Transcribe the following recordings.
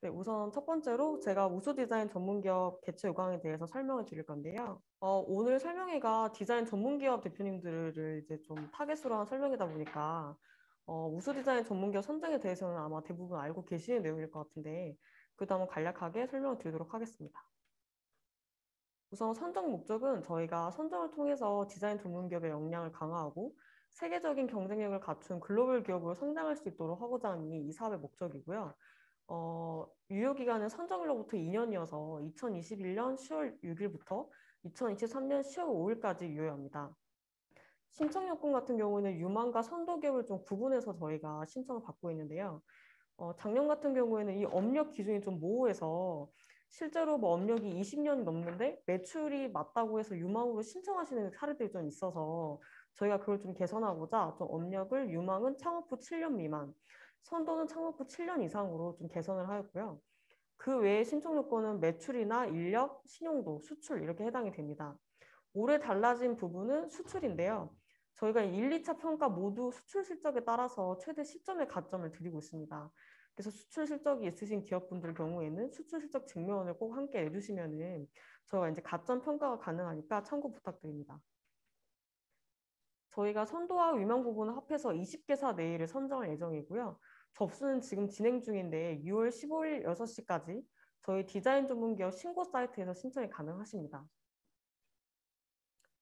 네, 우선 첫 번째로 제가 우수 디자인 전문 기업 개최 요강에 대해서 설명을 드릴 건데요. 어, 오늘 설명회가 디자인 전문 기업 대표님들을 이제 좀 타겟으로 한 설명이다 보니까 어, 우수 디자인 전문 기업 선정에 대해서는 아마 대부분 알고 계시는 내용일 것 같은데 그다음은 간략하게 설명을 드리도록 하겠습니다. 우선 선정 목적은 저희가 선정을 통해서 디자인 전문 기업의 역량을 강화하고 세계적인 경쟁력을 갖춘 글로벌 기업으로 성장할 수 있도록 하고자 하는 이 사업의 목적이고요. 어, 유효기간은 선정일로부터 2년이어서 2021년 10월 6일부터 2023년 10월 5일까지 유효합니다. 신청 요건 같은 경우에는 유망과 선도 기업을 좀 구분해서 저희가 신청을 받고 있는데요. 어, 작년 같은 경우에는 이 업력 기준이 좀 모호해서 실제로 뭐 업력이 20년이 넘는데 매출이 맞다고 해서 유망으로 신청하시는 사례들이 좀 있어서 저희가 그걸 좀 개선하고자 좀 업력을 유망은 창업 후 7년 미만, 선도는 창업후 7년 이상으로 좀 개선을 하였고요. 그 외에 신청 요건은 매출이나 인력, 신용도, 수출 이렇게 해당이 됩니다. 올해 달라진 부분은 수출인데요. 저희가 1, 2차 평가 모두 수출 실적에 따라서 최대 10점의 가점을 드리고 있습니다. 그래서 수출 실적이 있으신 기업분들 경우에는 수출 실적 증명원을 꼭 함께 내주시면은 저희가 이제 가점 평가가 가능하니까 참고 부탁드립니다. 저희가 선도와 위명 부분을 합해서 20개사 내일을 선정할 예정이고요. 접수는 지금 진행 중인데 6월 15일 6시까지 저희 디자인 전문기업 신고 사이트에서 신청이 가능하십니다.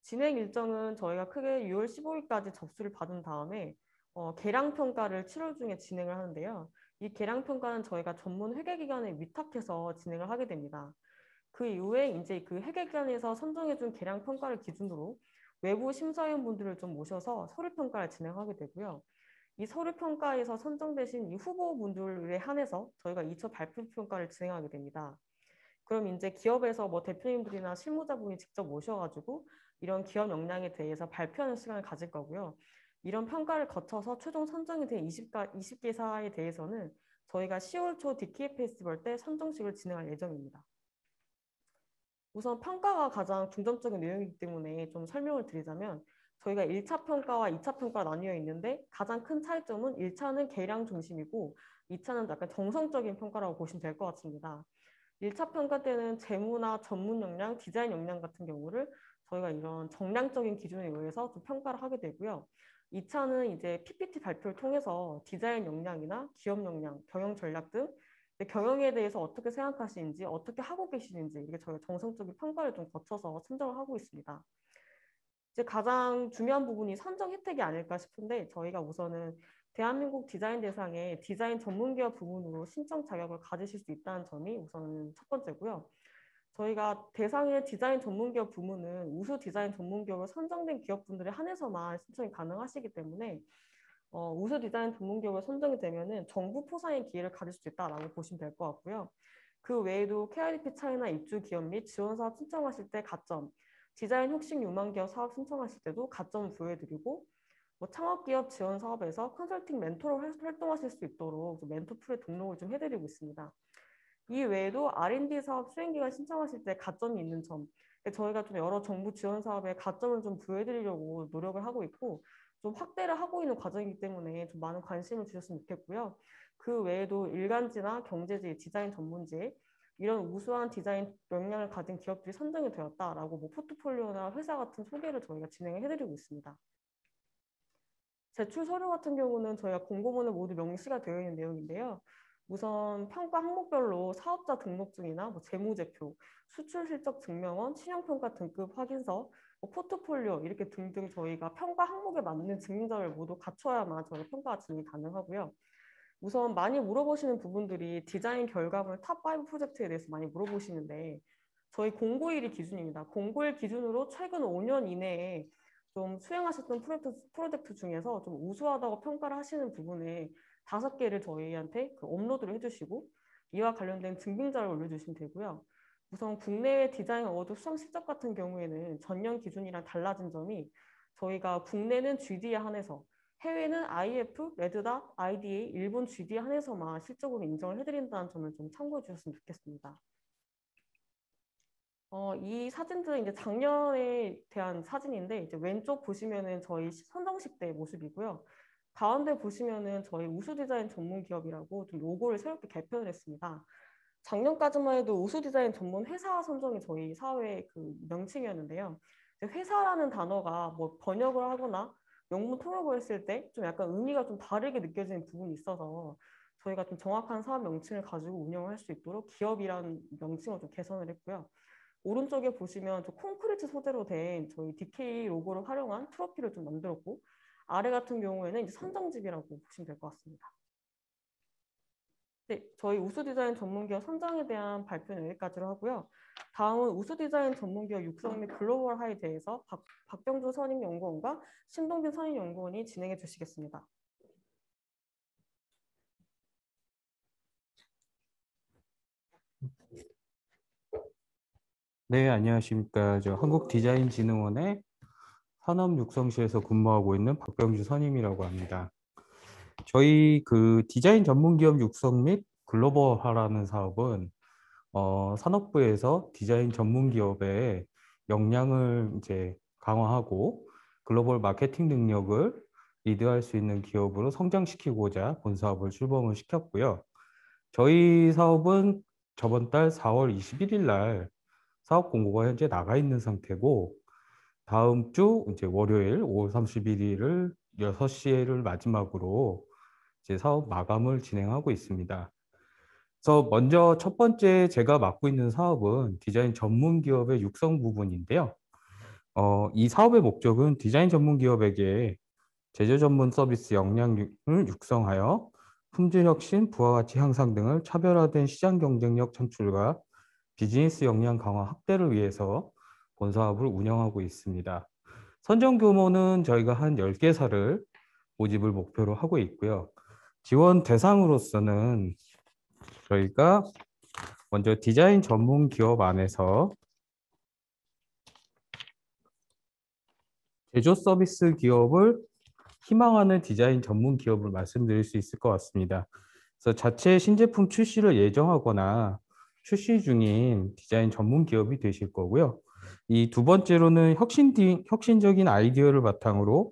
진행 일정은 저희가 크게 6월 15일까지 접수를 받은 다음에 어, 개량 평가를 7월 중에 진행을 하는데요. 이계량 평가는 저희가 전문 회계기관에 위탁해서 진행을 하게 됩니다. 그 이후에 이제 그 회계기관에서 선정해준 계량 평가를 기준으로 외부 심사위원분들을 좀 모셔서 서류 평가를 진행하게 되고요. 이 서류 평가에서 선정되신 이 후보분들에 한해서 저희가 2차 발표 평가를 진행하게 됩니다. 그럼 이제 기업에서 뭐 대표님들이나 실무자분이 직접 모셔가지고 이런 기업 역량에 대해서 발표하는 시간을 가질 거고요. 이런 평가를 거쳐서 최종 선정이 된 20가, 20개사에 대해서는 저희가 10월 초 DKF 페스티벌 때 선정식을 진행할 예정입니다. 우선 평가가 가장 중점적인 내용이기 때문에 좀 설명을 드리자면 저희가 1차 평가와 2차 평가가 나뉘어 있는데 가장 큰 차이점은 1차는 계량 중심이고 2차는 약간 정성적인 평가라고 보시면 될 것 같습니다. 1차 평가 때는 재무나 전문 역량, 디자인 역량 같은 경우를 저희가 이런 정량적인 기준에 의해서 좀 평가를 하게 되고요. 2차는 이제 PPT 발표를 통해서 디자인 역량이나 기업 역량, 경영 전략 등 경영에 대해서 어떻게 생각하시는지, 어떻게 하고 계시는지 이게 저희가 정성적인 평가를 좀 거쳐서 선정을 하고 있습니다. 이제 가장 중요한 부분이 선정 혜택이 아닐까 싶은데 저희가 우선은 대한민국 디자인 대상의 디자인 전문기업 부문으로 신청 자격을 가지실 수 있다는 점이 우선 첫 번째고요. 저희가 대상의 디자인 전문기업 부문은 우수 디자인 전문기업을 선정된 기업분들에 한해서만 신청이 가능하시기 때문에 어, 우수 디자인 전문기업을 선정이 되면 정부 포상의 기회를 가질 수 있다라고 보시면 될 것 같고요. 그 외에도 KRDP 차이나 입주 기업 및 지원사업 신청하실 때 가점, 디자인 혁신 유망기업 사업 신청하실 때도 가점 부여해드리고 뭐 창업기업 지원 사업에서 컨설팅 멘토로 활동하실 수 있도록 멘토풀에 등록을 좀 해드리고 있습니다. 이 외에도 R&D 사업 수행기간 신청하실 때 가점이 있는 점 네, 저희가 좀 여러 정부 지원 사업에 가점을 좀 부여해드리려고 노력을 하고 있고 좀 확대를 하고 있는 과정이기 때문에 좀 많은 관심을 주셨으면 좋겠고요. 그 외에도 일간지나 경제지, 디자인 전문지 이런 우수한 디자인 역량을 가진 기업들이 선정이 되었다라고 뭐 포트폴리오나 회사 같은 소개를 저희가 진행을 해드리고 있습니다. 제출 서류 같은 경우는 저희가 공고문에 모두 명시가 되어 있는 내용인데요. 우선 평가 항목별로 사업자 등록증이나 뭐 재무제표, 수출 실적 증명원, 신용평가 등급 확인서, 뭐 포트폴리오 이렇게 등등 저희가 평가 항목에 맞는 증빙자를 모두 갖춰야만 저희 평가 진행이 가능하고요. 우선 많이 물어보시는 부분들이 디자인 결과물 탑5 프로젝트에 대해서 많이 물어보시는데 저희 공고1이 기준입니다. 공고1 기준으로 최근 5년 이내에 좀 수행하셨던 프로젝트, 프로젝트 중에서 좀 우수하다고 평가를 하시는 부분에 다섯 개를 저희한테 그 업로드를 해주시고 이와 관련된 증빙자를 올려주시면 되고요. 우선 국내외 디자인 어워드 수상 실적 같은 경우에는 전년 기준이랑 달라진 점이 저희가 국내는 GD에 한해서 해외는 IF, 레드닷, IDA, 일본 GD 한해서만 실적으로 인정을 해드린다는 점을 좀 참고해 주셨으면 좋겠습니다. 어, 이 사진들은 이제 작년에 대한 사진인데 이제 왼쪽 보시면은 저희 선정식 때 모습이고요. 가운데 보시면은 저희 우수 디자인 전문 기업이라고 좀 로고를 새롭게 개편을 했습니다. 작년까지만 해도 우수 디자인 전문 회사 선정이 저희 사회의 그 명칭이었는데요. 회사라는 단어가 뭐 번역을 하거나 영문 통역을 했을 때 좀 약간 의미가 좀 다르게 느껴지는 부분이 있어서 저희가 좀 정확한 사업 명칭을 가지고 운영을 할 수 있도록 기업이라는 명칭을 좀 개선을 했고요. 오른쪽에 보시면 저 콘크리트 소재로 된 저희 DK 로고를 활용한 트로피를 좀 만들었고 아래 같은 경우에는 이제 선정집이라고 보시면 될 것 같습니다. 네, 저희 우수 디자인 전문기업 선정에 대한 발표는 여기까지로 하고요. 다음은 우수 디자인 전문기업 육성 및 글로벌 하에 대해서 박, 박병주 선임연구원과 신동빈 선임연구원이 진행해 주시겠습니다. 네, 안녕하십니까. 저 한국디자인진흥원의 산업육성실에서 근무하고 있는 박병주 선임이라고 합니다. 저희 그 디자인 전문 기업 육성 및 글로벌화라는 사업은 어, 산업부에서 디자인 전문 기업의 역량을 이제 강화하고 글로벌 마케팅 능력을 리드할 수 있는 기업으로 성장시키고자 본 사업을 출범을 시켰고요. 저희 사업은 저번 달 4월 21일 날 사업 공고가 현재 나가 있는 상태고 다음 주 이제 월요일 5월 31일을 6시를 마지막으로 제 사업 마감을 진행하고 있습니다. 그래서 먼저 첫 번째 제가 맡고 있는 사업은 디자인 전문 기업의 육성 부분인데요. 어, 이 사업의 목적은 디자인 전문 기업에게 제조 전문 서비스 역량을 육성하여 품질 혁신, 부하가치 향상 등을 차별화된 시장 경쟁력 창출과 비즈니스 역량 강화 확대를 위해서 본 사업을 운영하고 있습니다. 선정 규모는 저희가 한 10개사를 모집을 목표로 하고 있고요. 지원 대상으로서는 저희가 먼저 디자인 전문 기업 안에서 제조 서비스 기업을 희망하는 디자인 전문 기업을 말씀드릴 수 있을 것 같습니다. 그래서 자체 신제품 출시를 예정하거나 출시 중인 디자인 전문 기업이 되실 거고요. 이 두 번째로는 혁신, 혁신적인 아이디어를 바탕으로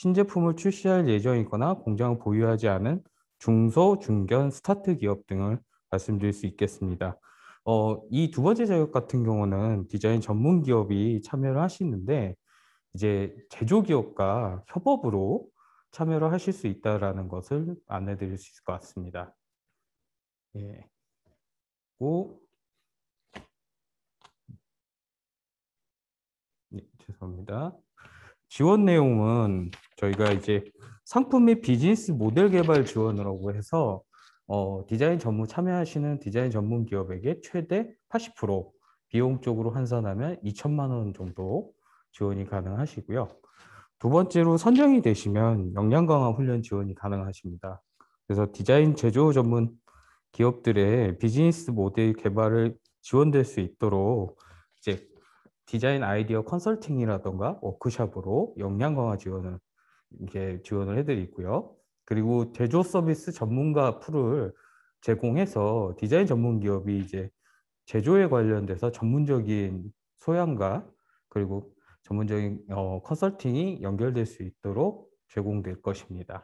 신제품을 출시할 예정이거나 공장을 보유하지 않은 중소, 중견, 스타트 기업 등을 말씀드릴 수 있겠습니다. 어, 이 두 번째 자격 같은 경우는 디자인 전문 기업이 참여를 하시는데 이제 제조기업과 협업으로 참여를 하실 수있다는 것을 안내 드릴 수 있을 것 같습니다. 예. 고 네, 죄송합니다. 지원 내용은 저희가 이제 상품 및 비즈니스 모델 개발 지원이라고 해서 어, 디자인 전문 참여하시는 디자인 전문 기업에게 최대 80% 비용 쪽으로 환산하면 2천만 원 정도 지원이 가능하시고요. 두 번째로 선정이 되시면 역량 강화 훈련 지원이 가능하십니다. 그래서 디자인 제조 전문 기업들의 비즈니스 모델 개발을 지원될 수 있도록 이제 디자인 아이디어 컨설팅이라던가 워크샵으로 역량 강화 지원을 이제 지원을 해드리고 요 그리고 제조 서비스 전문가 풀을 제공해서 디자인 전문 기업이 이제 제조에 관련돼서 전문적인 소양과 그리고 전문적인 어, 컨설팅이 연결될 수 있도록 제공될 것입니다.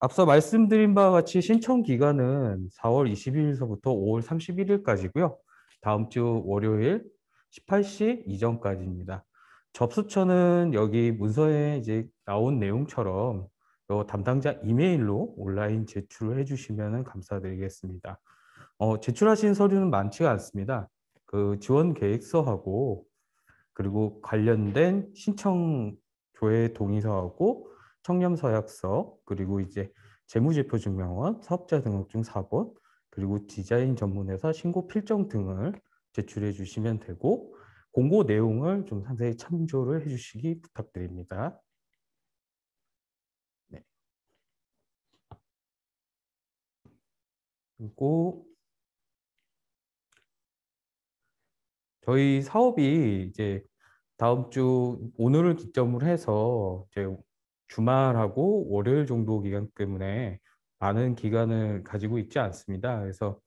앞서 말씀드린 바와 같이 신청 기간은 4월 2 0일서부터 5월 31일까지고요. 다음 주 월요일 18시 이전까지입니다. 접수처는 여기 문서에 이제 나온 내용처럼 담당자 이메일로 온라인 제출해 주시면 감사드리겠습니다. 어, 제출하신 서류는 많지가 않습니다. 그 지원 계획서하고 그리고 관련된 신청 조회 동의서하고 청렴 서약서 그리고 이제 재무제표 증명원, 사업자 등록증 사본 그리고 디자인 전문회사 신고 필정 등을 제출해 주시면 되고 공고 내용을 좀 상세히 참조를 해주시기 부탁드립니다. 네. 그리고 저희 사업이 이제 다음 주 오늘을 기점으로 해서 이제 주말하고 월요일 정도 기간 때문에 많은 기간을 가지고 있지 않습니다. 그래서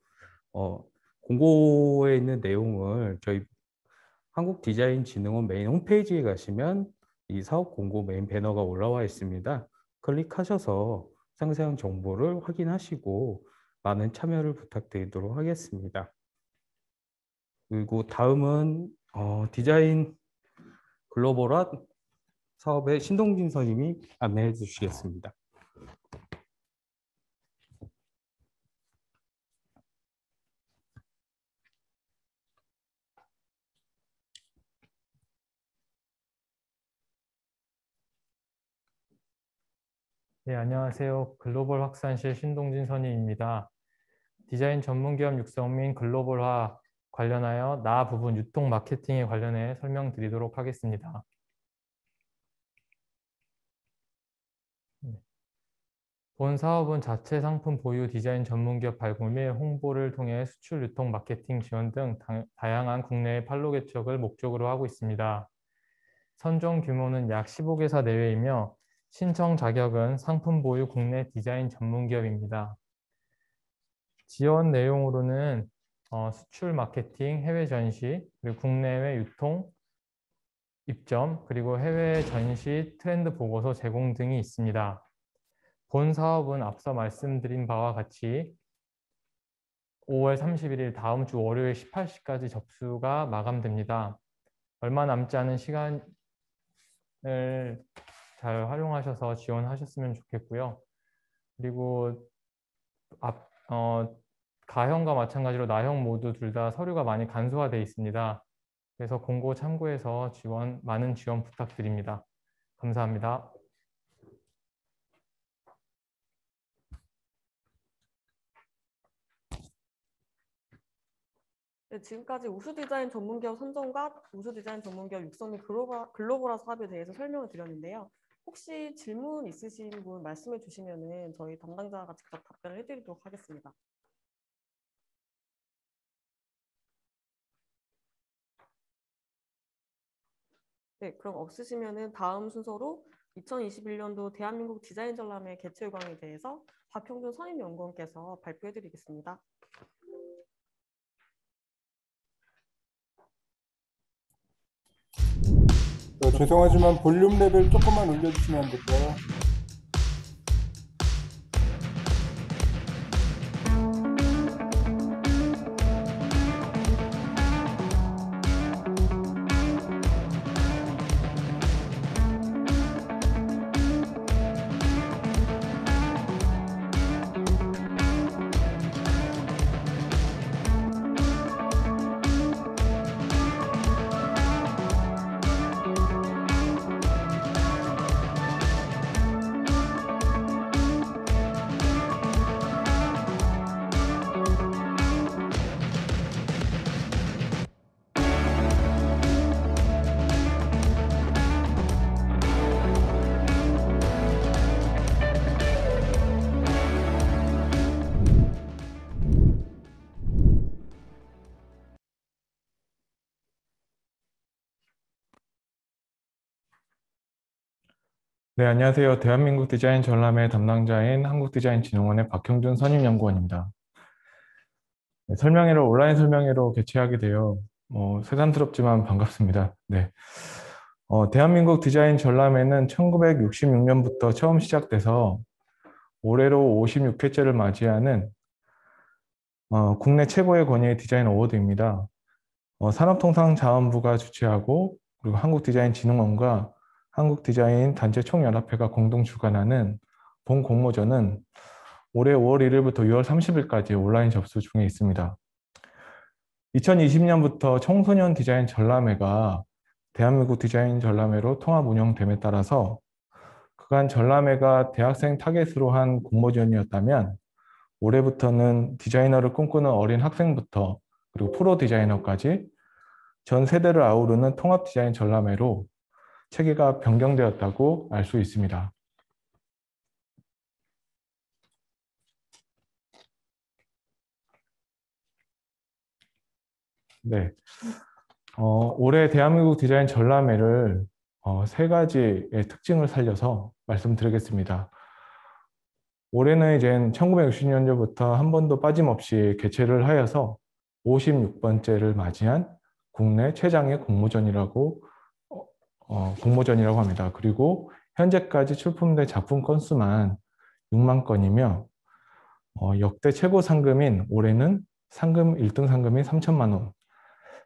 어, 공고에 있는 내용을 저희 한국 디자인 진흥원 메인 홈페이지에 가시면 이 사업 공고 메인 배너가 올라와 있습니다. 클릭하셔서 상세한 정보를 확인하시고 많은 참여를 부탁드리도록 하겠습니다. 그리고 다음은 어, 디자인 글로벌한 사업의 신동진 선임이 안내해 주시겠습니다. 네, 안녕하세요. 글로벌 확산실 신동진 선임입니다. 디자인 전문기업 육성 및 글로벌화 관련하여 나 부분 유통 마케팅에 관련해 설명드리도록 하겠습니다. 네. 본 사업은 자체 상품 보유 디자인 전문기업 발굴 및 홍보를 통해 수출 유통 마케팅 지원 등 다양한 국내의 판로 개척을 목적으로 하고 있습니다. 선정 규모는 약 15개사 내외이며 신청 자격은 상품 보유 국내 디자인 전문 기업입니다. 지원 내용으로는 어, 수출 마케팅, 해외 전시, 그리고 국내외 유통, 입점, 그리고 해외 전시 트렌드 보고서 제공 등이 있습니다. 본 사업은 앞서 말씀드린 바와 같이 5월 31일 다음 주 월요일 18시까지 접수가 마감됩니다. 얼마 남지 않은 시간을 잘 활용하셔서 지원하셨으면 좋겠고요. 그리고 앞, 어, 가형과 마찬가지로 나형 모두 둘 다 서류가 많이 간소화되어 있습니다. 그래서 공고 참고해서 지원 많은 지원 부탁드립니다. 감사합니다. 네, 지금까지 우수 디자인 전문기업 선정과 우수 디자인 전문기업 육성 및 글로벌화 사업에 대해서 설명을 드렸는데요. 혹시 질문 있으신 분 말씀해 주시면은 저희 담당자가 직접 답변을 해드리도록 하겠습니다. 네, 그럼 없으시면 다음 순서로 2021년도 대한민국 디자인 전람회 개최 요강에 대해서 박형준 선임연구원께서 발표해 드리겠습니다. 네, 죄송하지만 볼륨 레벨 조금만 올려주시면 안 될까요? 네, 안녕하세요. 대한민국 디자인 전람회 담당자인 한국디자인진흥원의 박형준 선임연구원입니다. 네, 설명회를 온라인 설명회로 개최하게 되어 어, 새삼스럽지만 반갑습니다. 네. 어, 대한민국 디자인 전람회는 1966년부터 처음 시작돼서 올해로 56회째를 맞이하는 어, 국내 최고의 권위의 디자인 어워드입니다. 어, 산업통상자원부가 주최하고 그리고 한국디자인진흥원과 한국 디자인 단체 총연합회가 공동 주관하는 본 공모전은 올해 5월 1일부터 6월 30일까지 온라인 접수 중에 있습니다. 2020년부터 청소년 디자인 전람회가 대한민국 디자인 전람회로 통합 운영됨에 따라서 그간 전람회가 대학생 타겟으로 한 공모전이었다면 올해부터는 디자이너를 꿈꾸는 어린 학생부터 그리고 프로 디자이너까지 전 세대를 아우르는 통합 디자인 전람회로 체계가 변경되었다고 알 수 있습니다. 네. 어, 올해 대한민국 디자인 전람회를 어, 세 가지의 특징을 살려서 말씀드리겠습니다. 올해는 이제 1960년도부터 한 번도 빠짐없이 개최를 하여서 56번째를 맞이한 국내 최장의 공모전이라고 어, 공모전이라고 합니다. 그리고 현재까지 출품된 작품 건수만 6만 건이며 어, 역대 최고 상금인 올해는 상금 1등 상금이 3천만 원.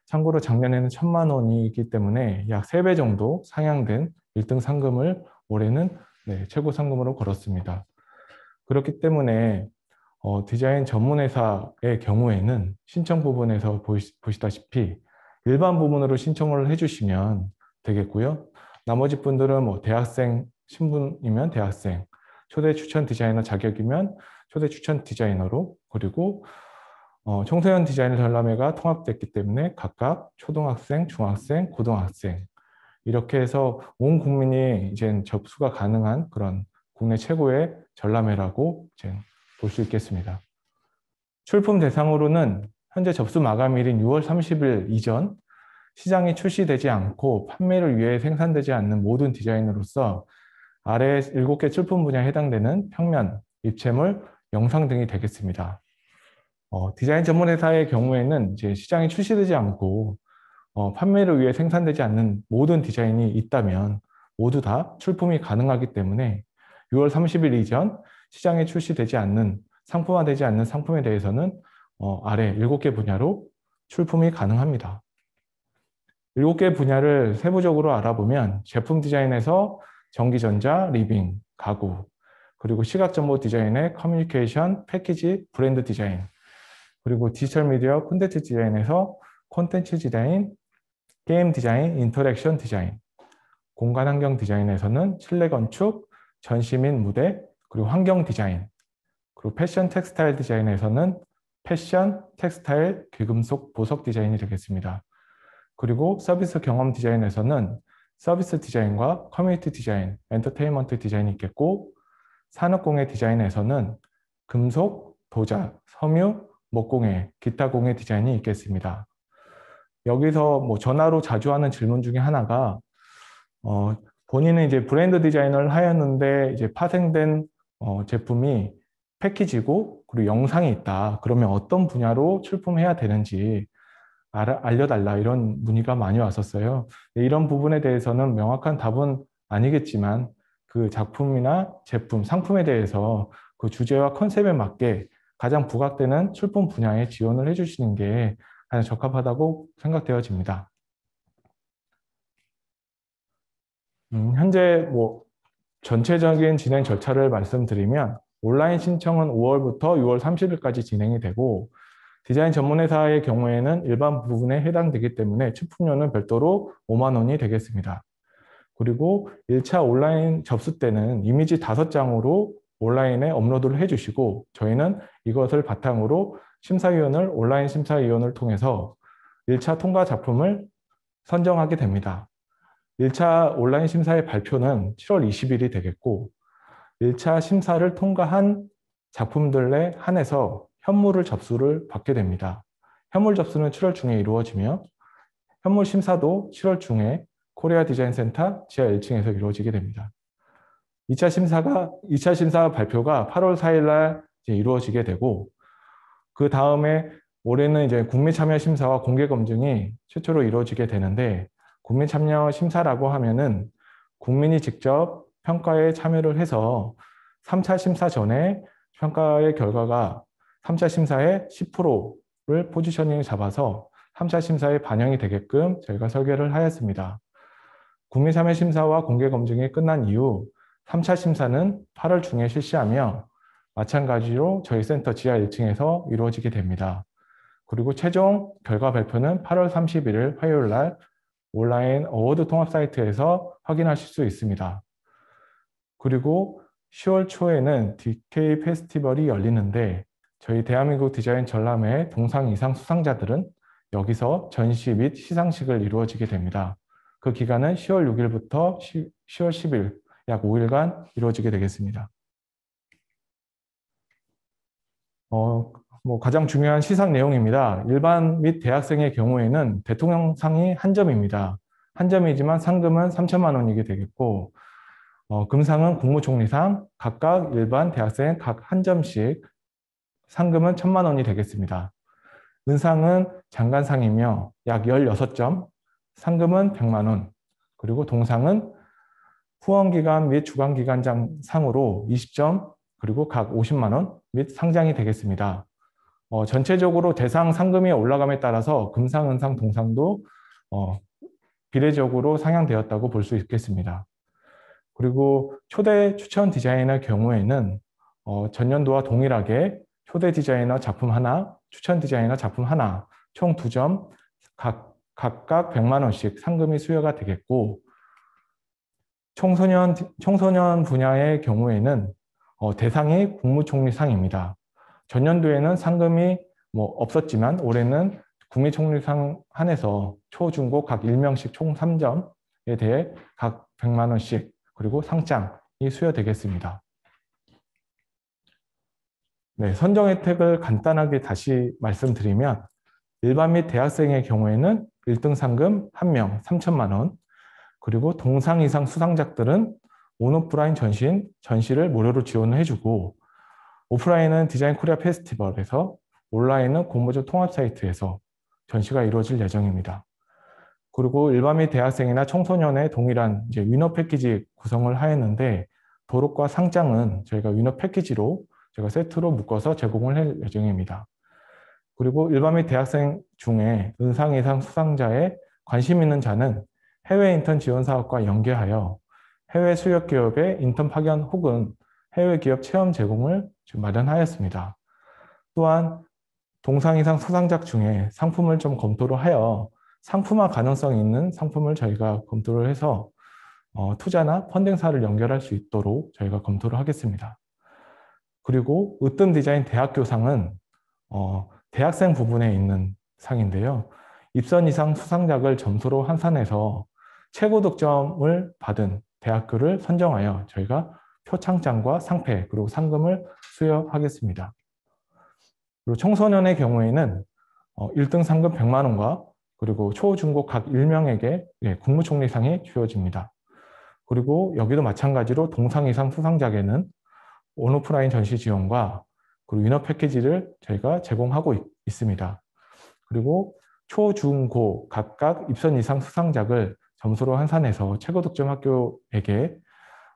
참고로 작년에는 1천만 원이기 때문에 약 3배 정도 상향된 1등 상금을 올해는 네, 최고 상금으로 걸었습니다. 그렇기 때문에 어, 디자인 전문 회사의 경우에는 신청 부분에서 보시, 다시피 일반 부분으로 신청을 해주시면 되겠고요. 나머지 분들은 뭐 대학생 신분이면 대학생, 초대 추천 디자이너 자격이면 초대 추천 디자이너로 그리고 어, 청소년 디자인 전람회가 통합됐기 때문에 각각 초등학생, 중학생, 고등학생 이렇게 해서 온 국민이 이제 접수가 가능한 그런 국내 최고의 전람회라고 이제 볼 수 있겠습니다. 출품 대상으로는 현재 접수 마감일인 6월 30일 이전 시장에 출시되지 않고 판매를 위해 생산되지 않는 모든 디자인으로서 아래 7개 출품 분야에 해당되는 평면, 입체물, 영상 등이 되겠습니다. 어, 디자인 전문 회사의 경우에는 이제 시장에 출시되지 않고 어, 판매를 위해 생산되지 않는 모든 디자인이 있다면 모두 다 출품이 가능하기 때문에 6월 30일 이전 시장에 출시되지 않는 상품화되지 않는 상품에 대해서는 어, 아래 7개 분야로 출품이 가능합니다. 7개 분야를 세부적으로 알아보면 제품 디자인에서 전기전자, 리빙, 가구, 그리고 시각정보 디자인의 커뮤니케이션, 패키지, 브랜드 디자인, 그리고 디지털 미디어 콘텐츠 디자인에서 콘텐츠 디자인, 게임 디자인, 인터랙션 디자인, 공간 환경 디자인에서는 실내 건축, 전시민 무대, 그리고 환경 디자인, 그리고 패션 텍스타일 디자인에서는 패션, 텍스타일, 귀금속, 보석 디자인이 되겠습니다. 그리고 서비스 경험 디자인에서는 서비스 디자인과 커뮤니티 디자인, 엔터테인먼트 디자인이 있겠고 산업공예 디자인에서는 금속, 도자, 섬유, 목공예, 기타 공예 디자인이 있겠습니다. 여기서 뭐 전화로 자주 하는 질문 중에 하나가 어, 본인은 이제 브랜드 디자인을 하였는데 이제 파생된 어, 제품이 패키지고 그리고 영상이 있다. 그러면 어떤 분야로 출품해야 되는지 알려달라 이런 문의가 많이 왔었어요. 이런 부분에 대해서는 명확한 답은 아니겠지만 그 작품이나 제품, 상품에 대해서 그 주제와 컨셉에 맞게 가장 부각되는 출품 분야에 지원을 해주시는 게 가장 적합하다고 생각되어집니다. 음, 현재 뭐 전체적인 진행 절차를 말씀드리면 온라인 신청은 5월부터 6월 30일까지 진행이 되고 디자인 전문회사의 경우에는 일반 부분에 해당되기 때문에 출품료는 별도로 5만 원이 되겠습니다. 그리고 1차 온라인 접수 때는 이미지 5장으로 온라인에 업로드를 해주시고 저희는 이것을 바탕으로 심사위원을 온라인 심사위원을 통해서 1차 통과 작품을 선정하게 됩니다. 1차 온라인 심사의 발표는 7월 20일이 되겠고 1차 심사를 통과한 작품들에 한해서 현물을 접수를 받게 됩니다. 현물 접수는 7월 중에 이루어지며 현물 심사도 7월 중에 코리아 디자인 센터 지하 1층에서 이루어지게 됩니다. 2차 심사가 2차 심사 발표가 8월 4일 날 이루어지게 되고 그 다음에 올해는 이제 국민 참여 심사와 공개 검증이 최초로 이루어지게 되는데 국민 참여 심사라고 하면은 국민이 직접 평가에 참여를 해서 3차 심사 전에 평가의 결과가 3차 심사에 10%를 포지셔닝을 잡아서 3차 심사에 반영이 되게끔 저희가 설계를 하였습니다. 구민 3회 심사와 공개 검증이 끝난 이후 3차 심사는 8월 중에 실시하며 마찬가지로 저희 센터 지하 1층에서 이루어지게 됩니다. 그리고 최종 결과 발표는 8월 31일 화요일 날 온라인 어워드 통합 사이트에서 확인하실 수 있습니다. 그리고 10월 초에는 DK 페스티벌이 열리는데 저희 대한민국 디자인 전람회 동상 이상 수상자들은 여기서 전시 및 시상식을 이루어지게 됩니다. 그 기간은 10월 6일부터 10, 월 10일 약 5일간 이루어지게 되겠습니다. 어, 뭐 가장 중요한 시상 내용입니다. 일반 및 대학생의 경우에는 대통령상이 한 점입니다. 한 점이지만 상금은 3천만 원이게 되겠고 어, 금상은 국무총리상, 각각 일반 대학생 각 한 점씩 상금은 천만 원이 되겠습니다. 은상은 장관상이며 약 16점, 상금은 100만 원, 그리고 동상은 후원기관 및 주관기관 상으로 20점, 그리고 각 50만 원 및 상장이 되겠습니다. 어, 전체적으로 대상 상금이 올라감에 따라서 금상, 은상, 동상도 어, 비례적으로 상향되었다고 볼 수 있겠습니다. 그리고 초대 추천 디자인의 경우에는 어, 전년도와 동일하게 초대 디자이너 작품 하나, 추천 디자이너 작품 하나, 총 두 점 각, 각각 100만 원씩 상금이 수여가 되겠고 청소년, 청소년 분야의 경우에는 어, 대상이 국무총리상입니다. 전년도에는 상금이 뭐 없었지만 올해는 국무총리상 한해서 초, 중, 고각 1명씩 총 3점에 대해 각 100만 원씩 그리고 상장이 수여되겠습니다. 네, 선정 혜택을 간단하게 다시 말씀드리면 일반 및 대학생의 경우에는 1등 상금 1명 3천만 원, 그리고 동상 이상 수상작들은 온오프라인 전신, 전시를 무료로 지원을 해주고 오프라인은 디자인 코리아 페스티벌에서 온라인은 공모전 통합 사이트에서 전시가 이루어질 예정입니다. 그리고 일반 및 대학생이나 청소년의 동일한 이제 위너 패키지 구성을 하였는데 도록과 상장은 저희가 위너 패키지로 제가 세트로 묶어서 제공을 할 예정입니다. 그리고 일반 및 대학생 중에 은상 이상 수상자에 관심 있는 자는 해외 인턴 지원 사업과 연계하여 해외 수역 기업의 인턴 파견 혹은 해외 기업 체험 제공을 마련하였습니다. 또한 동상 이상 수상작 중에 상품을 좀 검토를 하여 상품화 가능성 있는 상품을 저희가 검토를 해서 어, 투자나 펀딩사를 연결할 수 있도록 저희가 검토를 하겠습니다. 그리고 으뜸 디자인 대학교상은 어, 대학생 부분에 있는 상인데요. 입선 이상 수상작을 점수로 환산해서 최고 득점을 받은 대학교를 선정하여 저희가 표창장과 상패 그리고 상금을 수여하겠습니다. 그리고 청소년의 경우에는 1등 어, 상금 100만 원과 그리고 초, 중, 고각 1명에게 예, 국무총리상이 주어집니다. 그리고 여기도 마찬가지로 동상 이상 수상작에는 온오프라인 전시 지원과 그리고 위너 패키지를 저희가 제공하고 있, 있습니다. 그리고 초, 중, 고 각각 입선 이상 수상작을 점수로 환산해서 최고 득점 학교에게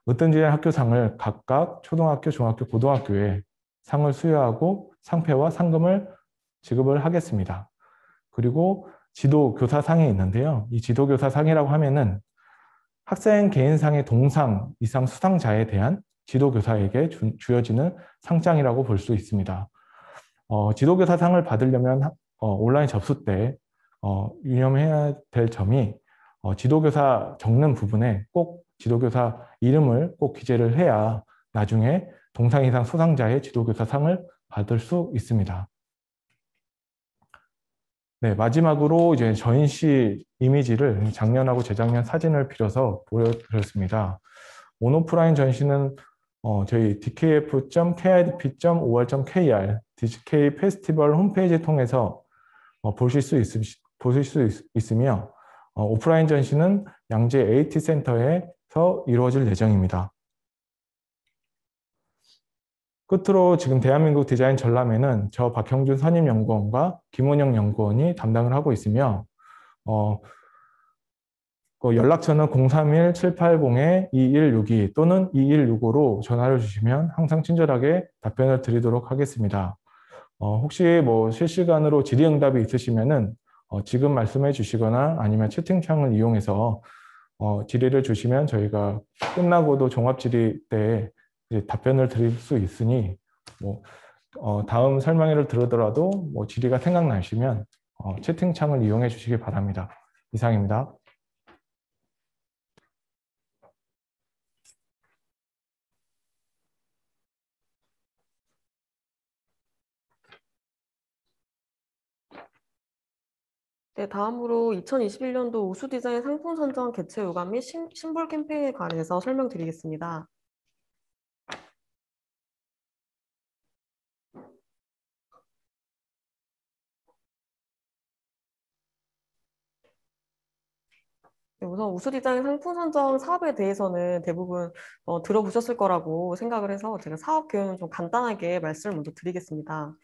어떤 지의 학교상을 각각 초등학교, 중학교, 고등학교에 상을 수여하고 상패와 상금을 지급을 하겠습니다. 그리고 지도교사상이 있는데요. 이 지도교사상이라고 하면은 학생 개인상의 동상 이상 수상자에 대한 지도교사에게 주, 어지는 상장이라고 볼 수 있습니다. 어, 지도교사상을 받으려면 어, 온라인 접수 때 어, 유념해야 될 점이 어, 지도교사 적는 부분에 꼭 지도교사 이름을 꼭 기재를 해야 나중에 동상 이상 수상자의 지도교사상을 받을 수 있습니다. 네, 마지막으로 이제 저인 씨 이미지를 작년하고 재작년 사진을 빌어서 보여드렸습니다. 온오프라인 전시는 어, 저희 dkf.kidp.or.kr DK 페스티벌 홈페이지 통해서 어, 보실 수 있으, 보실 수 있, 으며 어, 오프라인 전시는 양재 AT 센터에서 이루어질 예정입니다. 끝으로 지금 대한민국 디자인 전람회는 저 박형준 선임연구원과 김원영 연구원이 담당을 하고 있으며 어, 그 연락처는 031-780-2162 또는 2165로 전화를 주시면 항상 친절하게 답변을 드리도록 하겠습니다. 어, 혹시 뭐 실시간으로 질의응답이 있으시면은 어, 지금 말씀해 주시거나 아니면 채팅창을 이용해서 어, 질의를 주시면 저희가 끝나고도 종합 질의 때 답변을 드릴 수 있으니 뭐 어, 다음 설명회를 들으더라도 뭐 질의가 생각나시면 어, 채팅창을 이용해 주시기 바랍니다. 이상입니다. 네, 다음으로 2021년도 우수 디자인 상품 선정 개최 요감 및 심, 심볼 캠페인에 관해서 설명드리겠습니다. 네, 우선 우수 디자인 상품 선정 사업에 대해서는 대부분 어, 들어보셨을 거라고 생각을 해서 제가 사업 개요는 좀 간단하게 말씀을 먼저 드리겠습니다.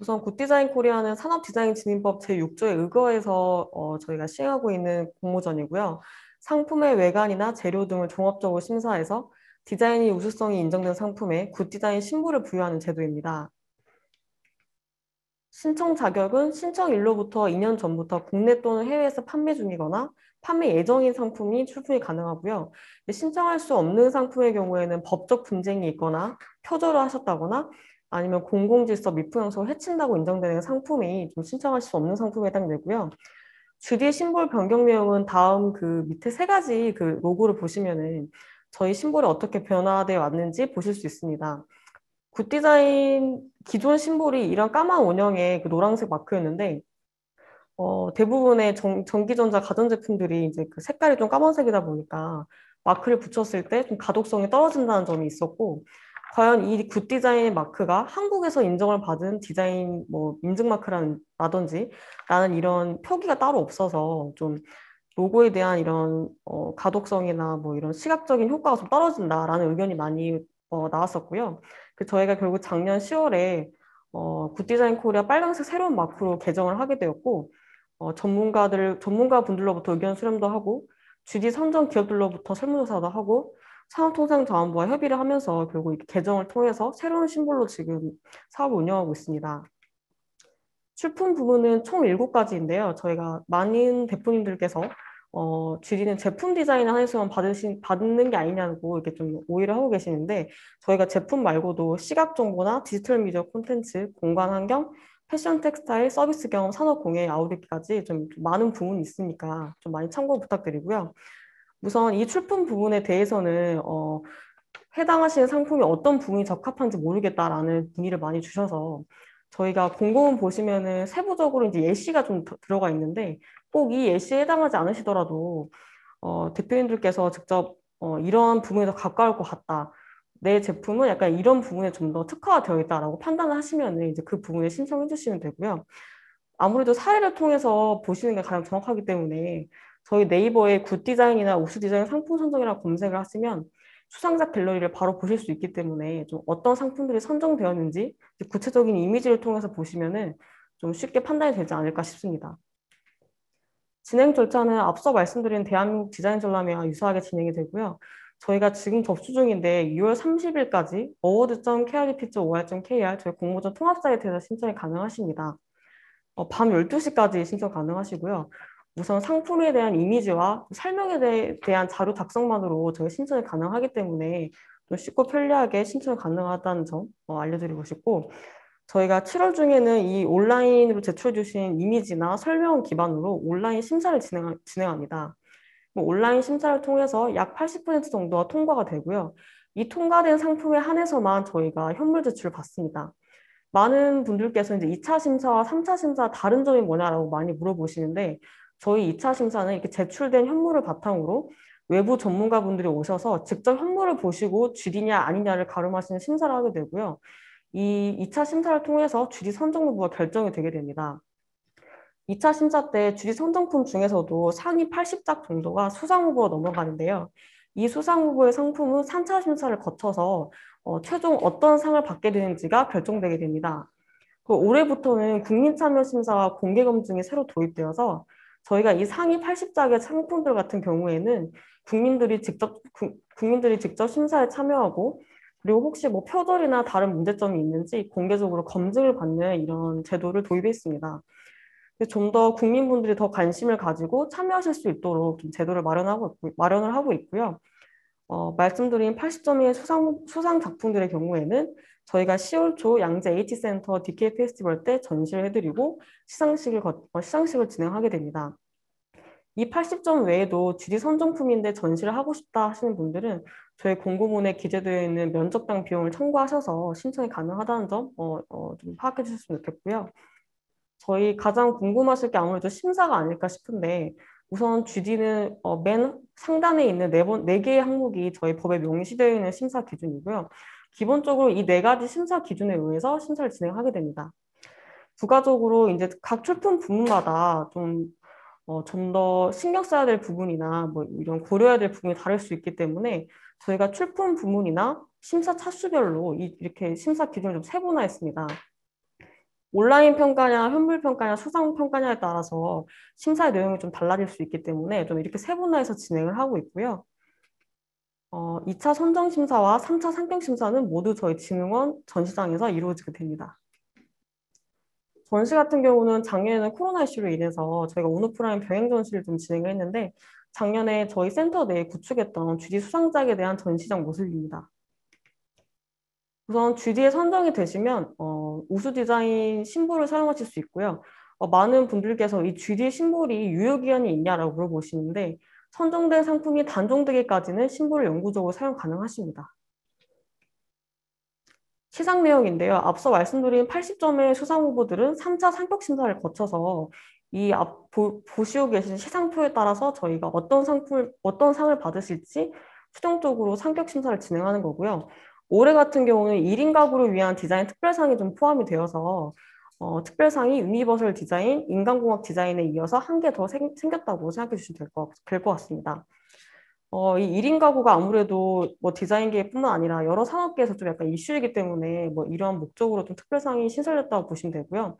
우선 굿디자인 코리아는 산업디자인 진흥법 제6조에 의거해서 어, 저희가 시행하고 있는 공모전이고요. 상품의 외관이나 재료 등을 종합적으로 심사해서 디자인이 우수성이 인정된 상품에 굿디자인 신부를 부여하는 제도입니다. 신청 자격은 신청일로부터 2년 전부터 국내 또는 해외에서 판매 중이거나 판매 예정인 상품이 출품이 가능하고요. 신청할 수 없는 상품의 경우에는 법적 분쟁이 있거나 표절을 하셨다거나 아니면 공공질서 미프용서를 해친다고 인정되는 상품이 좀신청할수 없는 상품에 해당되고요. 주디의 심볼 변경 내용은 다음 그 밑에 세 가지 그 로고를 보시면은 저희 심볼이 어떻게 변화되어 왔는지 보실 수 있습니다. 굿디자인 기존 심볼이 이런 까만 원형의 그 노란색 마크였는데 어, 대부분의 정, 전기전자 가전제품들이 이제 그 색깔이 좀 까만색이다 보니까 마크를 붙였을 때 좀 가독성이 떨어진다는 점이 있었고 과연 이 굿디자인 마크가 한국에서 인정을 받은 디자인 뭐 인증 마크라든지 라는 이런 표기가 따로 없어서 좀 로고에 대한 이런 어, 가독성이나 뭐 이런 시각적인 효과가 좀 떨어진다라는 의견이 많이 어, 나왔었고요. 그 저희가 결국 작년 10월에 어, 굿디자인 코리아 빨간색 새로운 마크로 개정을 하게 되었고 어, 전문가들 전문가 분들로부터 의견 수렴도 하고 주디 선정 기업들로부터 설문조사도 하고 사업통상 자원부와 협의를 하면서 결국 이렇게 개정을 통해서 새로운 심물로 지금 사업을 운영하고 있습니다. 출품 부분은 총 7가지인데요. 저희가 많은 대표님들께서 어, GD는 제품 디자인 을 한해서만 받으신, 받는 게 아니냐고 이렇게 좀 오해를 하고 계시는데 저희가 제품 말고도 시각 정보나 디지털 미디어 콘텐츠, 공간 환경, 패션 텍스타일, 서비스 경험, 산업 공예, 아웃렛까지 좀 많은 부분이 있으니까 좀 많이 참고 부탁드리고요. 우선 이 출품 부분에 대해서는 어, 해당하시는 상품이 어떤 부분이 적합한지 모르겠다라는 문의를 많이 주셔서 저희가 공고문 보시면은 세부적으로 이제 예시가 좀 들어가 있는데 꼭 이 예시에 해당하지 않으시더라도 어, 대표님들께서 직접 어, 이런 부분에 더 가까울 것 같다. 내 제품은 약간 이런 부분에 좀 더 특화되어 있다라고 판단을 하시면 이제 그 부분에 신청해 주시면 되고요. 아무래도 사례를 통해서 보시는 게 가장 정확하기 때문에 저희 네이버에 굿 디자인이나 우수 디자인 상품 선정이라 고 검색을 하시면 수상자 갤러리를 바로 보실 수 있기 때문에 좀 어떤 상품들이 선정되었는지 구체적인 이미지를 통해서 보시면은 좀 쉽게 판단이 되지 않을까 싶습니다. 진행 절차는 앞서 말씀드린 대한민국 디자인 전람회와 유사하게 진행이 되고요. 저희가 지금 접수 중인데 6월 30일까지 award.krp.or.kr 저희 공모전 통합 사이트에서 신청이 가능하십니다. 어, 밤 12시까지 신청 가능하시고요. 우선 상품에 대한 이미지와 설명에 대, 대한 자료 작성만으로 저희 신청이 가능하기 때문에 좀 쉽고 편리하게 신청이 가능하다는 점 어, 알려드리고 싶고 저희가 7월 중에는 이 온라인으로 제출해 주신 이미지나 설명 기반으로 온라인 심사를 진행, 진행합니다. 뭐 온라인 심사를 통해서 약 80% 정도가 통과가 되고요. 이 통과된 상품에 한해서만 저희가 현물 제출을 받습니다. 많은 분들께서 이제 2차 심사와 3차 심사 다른 점이 뭐냐라고 많이 물어보시는데 저희 2차 심사는 이렇게 제출된 현물을 바탕으로 외부 전문가분들이 오셔서 직접 현물을 보시고 줄이냐 아니냐를 가름하시는 심사를 하게 되고요. 이 2차 심사를 통해서 쥐리 선정 후보가 결정이 되게 됩니다. 2차 심사 때 쥐리 선정품 중에서도 상위 80작 정도가 수상후보로 넘어가는데요. 이 수상후보의 상품은 3차 심사를 거쳐서 어, 최종 어떤 상을 받게 되는지가 결정되게 됩니다. 그 올해부터는 국민참여심사와 공개검증이 새로 도입되어서 저희가 이 상위 80작의 상품들 같은 경우에는 국민들이 직접 국민들이 직접 심사에 참여하고 그리고 혹시 뭐 표절이나 다른 문제점이 있는지 공개적으로 검증을 받는 이런 제도를 도입했습니다. 좀 더 국민분들이 더 관심을 가지고 참여하실 수 있도록 좀 제도를 마련하고 마련을 하고 있고요. 어, 말씀드린 80점의 수상 수상 작품들의 경우에는 저희가 10월 초 양재 H센터 DK 페스티벌 때 전시를 해드리고 시상식을, 거, 어, 시상식을 진행하게 됩니다. 이 80점 외에도 지리 선정품인데 전시를 하고 싶다 하시는 분들은 저희 공고문에 기재되어 있는 면접당 비용을 참고하셔서 신청이 가능하다는 점 어, 어, 좀 파악해 주셨으면 좋겠고요. 저희 가장 궁금하실 게 아무래도 심사가 아닐까 싶은데 우선 GD는 어, 맨 상단에 있는 네, 번, 네 개의 항목이 저희 법에 명시되어 있는 심사 기준이고요. 기본적으로 이 네 가지 심사 기준에 의해서 심사를 진행하게 됩니다. 부가적으로 이제 각 출품 부문마다 좀 어, 좀 더 신경 써야 될 부분이나 뭐 이런 고려해야 될 부분이 다를 수 있기 때문에 저희가 출품 부문이나 심사 차수별로 이, 이렇게 심사 기준을 좀 세분화했습니다. 온라인 평가냐, 현물 평가냐, 수상 평가냐에 따라서 심사의 내용이 좀 달라질 수 있기 때문에 좀 이렇게 세분화해서 진행을 하고 있고요. 어, 2차 선정심사와 3차 상평심사는 모두 저희 진흥원 전시장에서 이루어지게 됩니다. 전시 같은 경우는 작년에는 코로나 이슈로 인해서 저희가 온오프라인 병행 전시를 좀 진행을 했는데 작년에 저희 센터 내에 구축했던 GD 수상작에 대한 전시장 모습입니다. 우선 GD에 선정이 되시면 어, 우수 디자인 심볼을 사용하실 수 있고요. 어, 많은 분들께서 이 GD 심볼이 유효기한이 있냐라고 물어보시는데 선정된 상품이 단종되기까지는 신고를 영구적으로 사용 가능하십니다. 시상 내용인데요. 앞서 말씀드린 80점의 수상 후보들은 3차 상격 심사를 거쳐서 이 앞, 보, 시고 계신 시상표에 따라서 저희가 어떤 상품을 어떤 상을 받으실지 수정적으로 상격 심사를 진행하는 거고요. 올해 같은 경우는 1인 가구를 위한 디자인 특별상이 좀 포함이 되어서 어, 특별상이 유니버설 디자인, 인간공학 디자인에 이어서 한 개 더 생겼다고 생각해 주시면 될것될것 같습니다. 어, 이 1인 가구가 아무래도 뭐 디자인계뿐만 아니라 여러 산업계에서 좀 약간 이슈이기 때문에 뭐 이러한 목적으로 좀 특별상이 신설됐다고 보시면 되고요.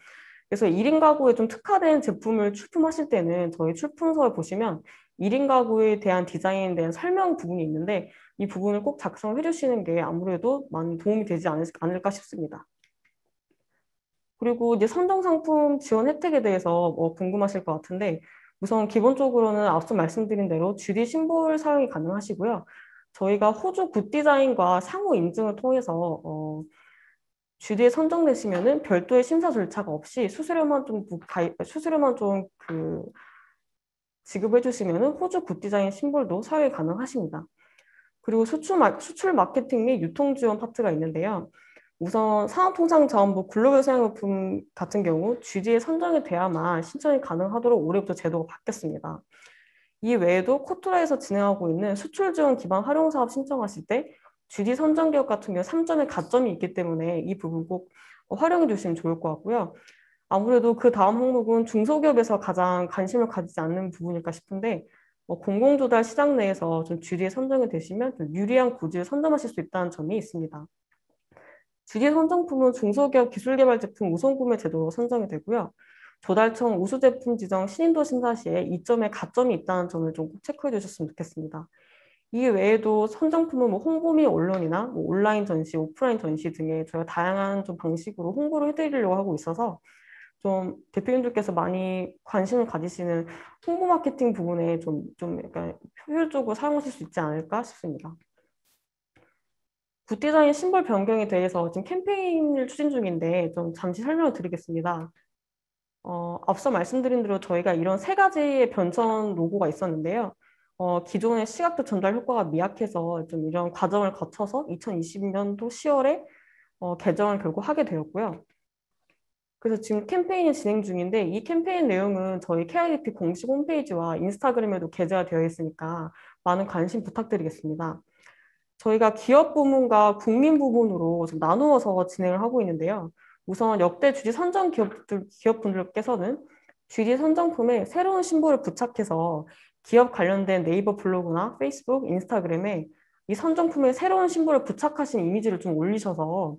그래서 1인 가구에 좀 특화된 제품을 출품하실 때는 저희 출품서에 보시면 1인 가구에 대한 디자인에 대한 설명 부분이 있는데 이 부분을 꼭 작성해 주시는 게 아무래도 많이 도움이 되지 않을까 싶습니다. 그리고 이제 선정 상품 지원 혜택에 대해서 뭐 궁금하실 것 같은데 우선 기본적으로는 앞서 말씀드린 대로 GD 심볼 사용이 가능하시고요. 저희가 호주 굿디자인과 상호 인증을 통해서 어, GD에 선정되시면은 별도의 심사 절차가 없이 수수료만 좀 가입, 수수료만 좀 그 지급해 주시면은 호주 굿디자인 심볼도 사용이 가능하십니다. 그리고 수출, 마, 수출 마케팅 및 유통 지원 파트가 있는데요. 우선 산업통상 자원부 글로벌 활용품 같은 경우 GD에 선정이 돼야만 신청이 가능하도록 올해부터 제도가 바뀌었습니다. 이 외에도 코트라에서 진행하고 있는 수출 지원 기반 활용 사업 신청하실 때 GD 선정 기업 같은 경우 3점의 가점이 있기 때문에 이 부분 꼭 활용해 주시면 좋을 것 같고요. 아무래도 그 다음 항목은 중소기업에서 가장 관심을 가지지 않는 부분일까 싶은데 뭐 공공조달 시장 내에서 좀 GD에 선정이 되시면 좀 유리한 구지를 선점하실 수 있다는 점이 있습니다. 지리 선정품은 중소기업 기술개발 제품 우선 구매 제도로 선정이 되고요. 조달청 우수 제품 지정 신인도 심사 시에 이점에 가점이 있다는 점을 좀 꼭 체크해 주셨으면 좋겠습니다. 이 외에도 선정품은 뭐 홍보 및 언론이나 뭐 온라인 전시, 오프라인 전시 등의 저희가 다양한 좀 방식으로 홍보를 해드리려고 하고 있어서 좀 대표님들께서 많이 관심을 가지시는 홍보 마케팅 부분에 좀, 좀 약간 효율적으로 사용하실 수 있지 않을까 싶습니다. 구티자의 심벌 변경에 대해서 지금 캠페인을 추진 중인데 좀 잠시 설명을 드리겠습니다. 어, 앞서 말씀드린 대로 저희가 이런 세 가지의 변천 로고가 있었는데요. 어, 기존의 시각적 전달 효과가 미약해서 좀 이런 과정을 거쳐서 2020년도 10월에 어, 개정을 결국 하게 되었고요. 그래서 지금 캠페인이 진행 중인데 이 캠페인 내용은 저희 KIDP 공식 홈페이지와 인스타그램에도 게재가 되어 있으니까 많은 관심 부탁드리겠습니다. 저희가 기업 부문과 국민 부문으로 좀 나누어서 진행을 하고 있는데요. 우선 역대 주지 선정 기업들, 기업분들께서는 주지 선정품에 새로운 신보를 부착해서 기업 관련된 네이버 블로그나 페이스북, 인스타그램에 이 선정품에 새로운 신보를 부착하신 이미지를 좀 올리셔서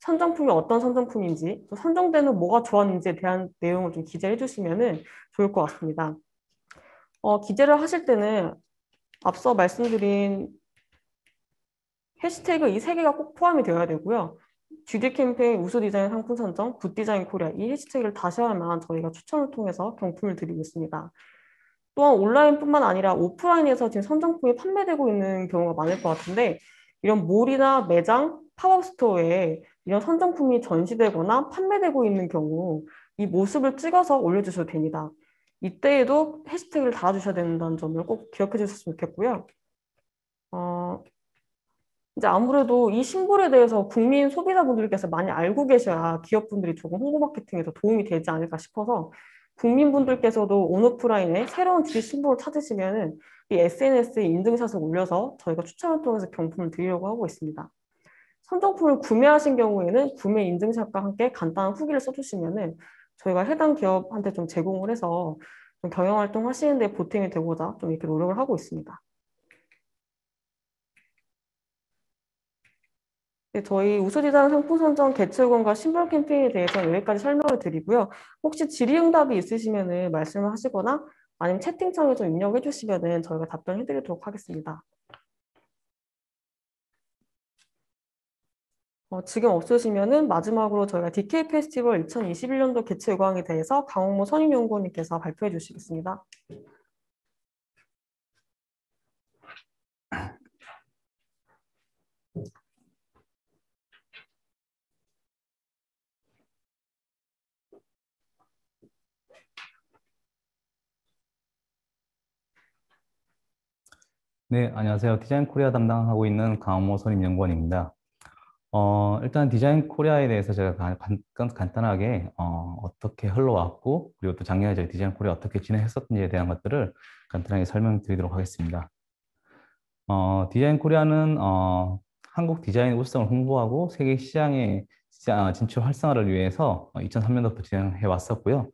선정품이 어떤 선정품인지, 또선정되는 뭐가 좋았는지에 대한 내용을 좀 기재해 주시면 좋을 것 같습니다. 어, 기재를 하실 때는 앞서 말씀드린 해시태그 이 세 개가 꼭 포함이 되어야 되고요. GD 캠페인 우수 디자인 상품 선정, 굿 디자인 코리아 이 해시태그를 다시하면 저희가 추첨을 통해서 경품을 드리고 있습니다. 또한 온라인뿐만 아니라 오프라인에서 지금 선정품이 판매되고 있는 경우가 많을 것 같은데 이런 몰이나 매장, 팝업 스토어에 이런 선정품이 전시되거나 판매되고 있는 경우 이 모습을 찍어서 올려주셔도 됩니다. 이때에도 해시태그를 달아주셔야 된다는 점을 꼭 기억해 주셨으면 좋겠고요. 어, 이제 아무래도 이 신볼에 대해서 국민 소비자분들께서 많이 알고 계셔야 기업분들이 조금 홍보 마케팅에 서 도움이 되지 않을까 싶어서 국민분들께서도 온오프라인에 새로운 주식 신보를 찾으시면 이 SNS에 인증샷을 올려서 저희가 추첨을 통해서 경품을 드리려고 하고 있습니다. 선정품을 구매하신 경우에는 구매 인증샷과 함께 간단한 후기를 써주시면 저희가 해당 기업한테 좀 제공을 해서 좀 경영활동 하시는데 보탬이 되고자 좀 이렇게 노력을 하고 있습니다. 네, 저희 우수디자 상품 선정 개출권과 신발 캠페인에 대해서 여기까지 설명을 드리고요. 혹시 질의응답이 있으시면 말씀을 하시거나 아니면 채팅창에 좀 입력해 주시면 저희가 답변해 드리도록 하겠습니다. 어, 지금 없으시면 마지막으로 저희가 DK 페스티벌 2021년도 개최 의강에 대해서 강홍모 선임연구원님께서 발표해 주시겠습니다. 네, 안녕하세요. 디자인 코리아 담당하고 있는 강원모 선임연구원입니다. 어, 일단 디자인 코리아에 대해서 제가 간, 간, 단하게 어, 떻게 흘러왔고 그리고 또 작년에 저희 디자인 코리아 어떻게 진행했었는지에 대한 것들을 간단하게 설명드리도록 하겠습니다. 어, 디자인 코리아는 어, 한국 디자인 우수성을 홍보하고 세계 시장에 아, 진출 활성화를 위해서 2003년부터 어, 진행해 왔었고요.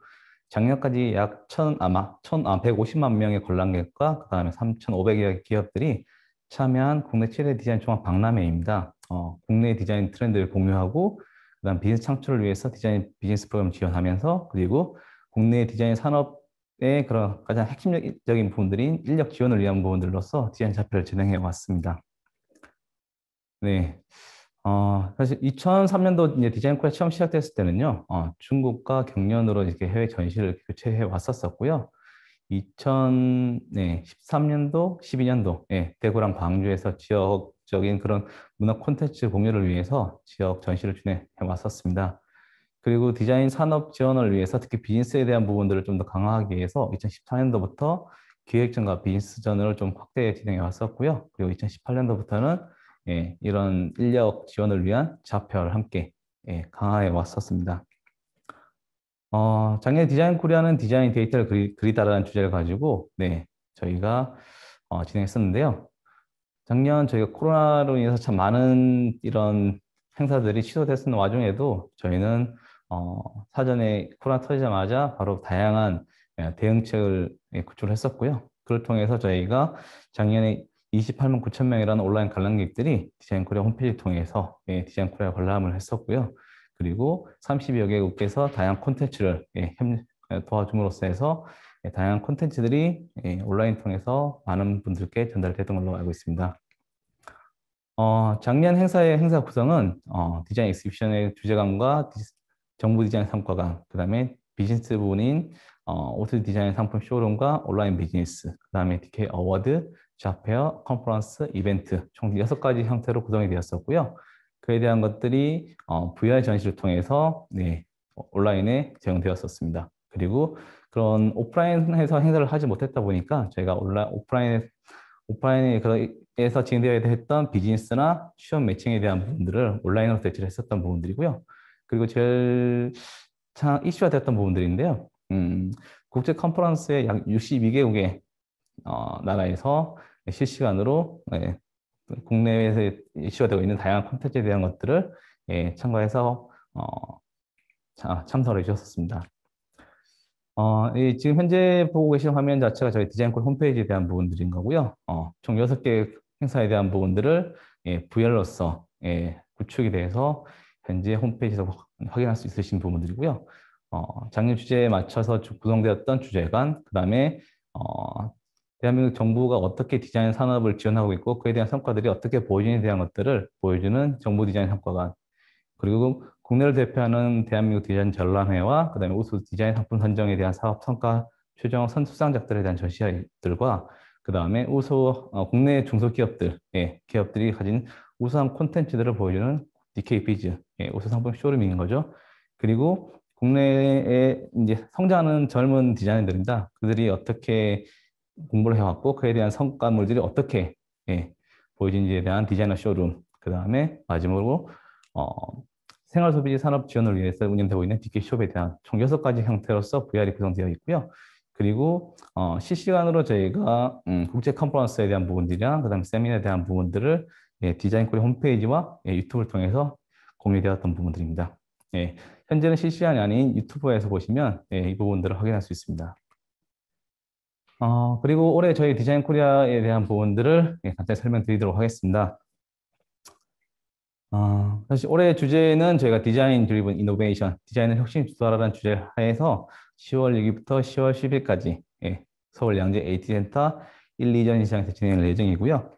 작년까지 약1,000 아마 1,150만 아, 명의 관람객과 그다음에 3,500여 기업들이 참여한 국내 최대 디자인 종합 박람회입니다. 어, 국내 디자인 트렌드를 공유하고 그다음 비즈 창출을 위해서 디자인 비즈니스 프로그램 지원하면서 그리고 국내 디자인 산업의 그런 가장 핵심적인 부분들인 인력 지원을 위한 부분들로서 디자인 자표를 진행해 왔습니다. 네. 어, 사실 2003년도 이제 디자인콜 코 처음 시작됐을 때는요, 어, 중국과 경련으로 이렇게 해외 전시를 교체해 왔었었고요. 2013년도, 12년도, 예, 대구랑 광주에서 지역적인 그런 문화 콘텐츠 공유를 위해서 지역 전시를 진행해 왔었습니다. 그리고 디자인 산업 지원을 위해서 특히 비즈니스에 대한 부분들을 좀 더 강화하기 위해서 2014년도부터 기획전과 비즈니스전을 좀 확대 진행해 왔었고요. 그리고 2018년도부터는 예, 이런 인력 지원을 위한 좌표를 함께 예, 강화해 왔었습니다. 어, 작년 디자인 코리아는 디자인 데이터를 그리, 그리다라는 주제를 가지고 네, 저희가 어, 진행했었는데요. 작년 저희가 코로나로 인해서 참 많은 이런 행사들이 취소됐었 와중에도 저희는 어, 사전에 코로나 터지자마자 바로 다양한 예, 대응책을 예, 구축을 했었고요. 그를 통해서 저희가 작년에 28만 9천 명이라는 온라인 관람객들이 디자인 코리아 홈페이지 통해서 예, 디자인 코리아 관람을 했었고요. 그리고 30여 개국에서 다양한 콘텐츠를 예, 어, 도와줌으로써 해서 예, 다양한 콘텐츠들이 예, 온라인 통해서 많은 분들께 전달됐던 걸로 알고 있습니다. 어, 작년 행사의 행사 구성은 어, 디자인 엑스비션의 주제감과 정부 디자인 성과감, 그 다음에 비즈니스 부분인 어, 오토 디자인 상품 쇼룸과 온라인 비즈니스, 그 다음에 디케이 어워드, 자, 페어, 컨퍼런스, 이벤트 총 여섯 가지 형태로 구성이 되었었고요. 그에 대한 것들이 어, VR 전시를 통해서 네, 온라인에 제공되었었습니다. 그리고 그런 오프라인에서 행사를 하지 못했다 보니까 저희가 온라인 오프라인에 오프라인에서 진행되어야 했던 비즈니스나 취업 매칭에 대한 부분들을 온라인으로 대체를 했었던 부분들이고요. 그리고 제일 참 이슈가 됐던 부분들인데요. 음, 국제 컨퍼런스에 약 62개국의 어, 나라에서 실시간으로 예, 국내에서 이슈가 되고 있는 다양한 콘텐츠에 대한 것들을 예, 참가해서 어, 참석을 해주셨습니다. 어, 이 지금 현재 보고 계신 화면 자체가 저희 디자인콜 홈페이지에 대한 부분들인 거고요. 어, 총여개 행사에 대한 부분들을 예, VR로서 예, 구축에 대해서 현재 홈페이지에서 확인할 수 있으신 부분들이고요. 어, 작년 주제에 맞춰서 구성되었던 주제관, 그 다음에 어, 대한민국 정부가 어떻게 디자인 산업을 지원하고 있고 그에 대한 성과들이 어떻게 보여지는에 대한 것들을 보여주는 정부 디자인 성과관 그리고 국내를 대표하는 대한민국 디자인 전람회와 그다음에 우수 디자인 상품 선정에 대한 사업 성과 최종 선수상작들에 대한 전시회들과 그다음에 우수 어, 국내 중소기업들 예, 기업들이 가진 우수한 콘텐츠들을 보여주는 DK 비즈 예, 우수 상품 쇼룸인 거죠. 그리고 국내에 이제 성장하는 젊은 디자이너들입니다. 그들이 어떻게 공부를 해왔고 그에 대한 성과물들이 어떻게 예, 보여진지에 대한 디자이너 쇼룸 그 다음에 마지막으로 어, 생활소비지 산업 지원을 위해서 운영되고 있는 디케숍에 대한 총 6가지 형태로서 VR이 구성되어 있고요. 그리고 어, 실시간으로 저희가 음, 국제 컨퍼런스에 대한 부분들이랑 그다음에 세미나에 대한 부분들을 예, 디자인 코리 홈페이지와 예, 유튜브를 통해서 공유되었던 부분들입니다. 예, 현재는 실시간이 아닌 유튜브에서 보시면 예, 이 부분들을 확인할 수 있습니다. 어, 그리고 올해 저희 디자인 코리아에 대한 부분들을 예, 간단히 설명드리도록 하겠습니다. 어, 사실 올해 주제는 저희가 디자인 드리븐 이노베이션, 디자인을 혁신 주도하라는 주제 하에서 10월 6일부터 10월 10일까지 예, 서울 양재 AT센터 1, 2전 시장에서 진행할 예정이고요.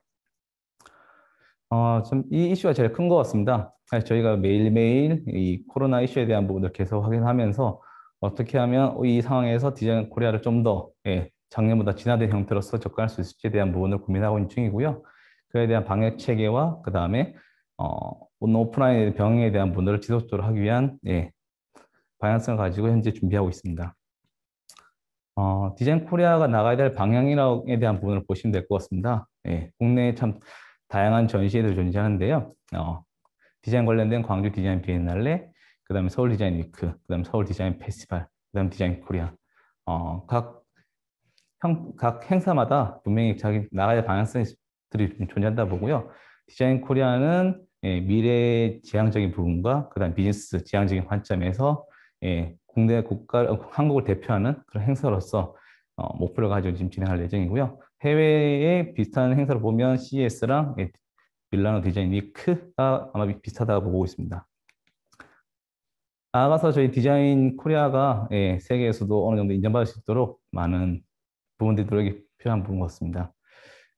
어, 좀 이 이슈가 제일 큰 것 같습니다. 사실 저희가 매일매일 이 코로나 이슈에 대한 부분을 계속 확인하면서 어떻게 하면 이 상황에서 디자인 코리아를 좀 더 예, 작년보다 진화된 형태로서 접근할 수 있을지에 대한 부분을 고민하고 있는 중이고요. 그에 대한 방역 체계와 그 다음에 어, 온 오프라인의 병행에 대한 분들을 지속적으로 하기 위한 예, 방향성을 가지고 현재 준비하고 있습니다. 어, 디자인 코리아가 나가야 될 방향이라에 대한 부분을 보시면 될 것 같습니다. 예, 국내에 참 다양한 전시회들 존재하는데요. 어, 디자인 관련된 광주 디자인 비엔날레, 그 다음에 서울 디자인 위크, 그 다음에 서울 디자인 페스티벌, 그 다음에 디자인 코리아 어, 각 형, 각 행사마다 분명히 자기 나가야 방향성들이 존재한다 보고요. 디자인 코리아는 예, 미래 지향적인 부분과 그다음 비즈니스 지향적인 관점에서 예, 국내 국가 어, 한국을 대표하는 그런 행사로서 어, 목표를 가지고 지금 진행할 예정이고요. 해외의 비슷한 행사를 보면 CES랑 예, 밀라노 디자인 위크가 아마 비슷하다고 보고 있습니다. 나아가서 저희 디자인 코리아가 예, 세계에서도 어느 정도 인정받을 수 있도록 많은 부분들이 노력이 필요한 부분 같습니다.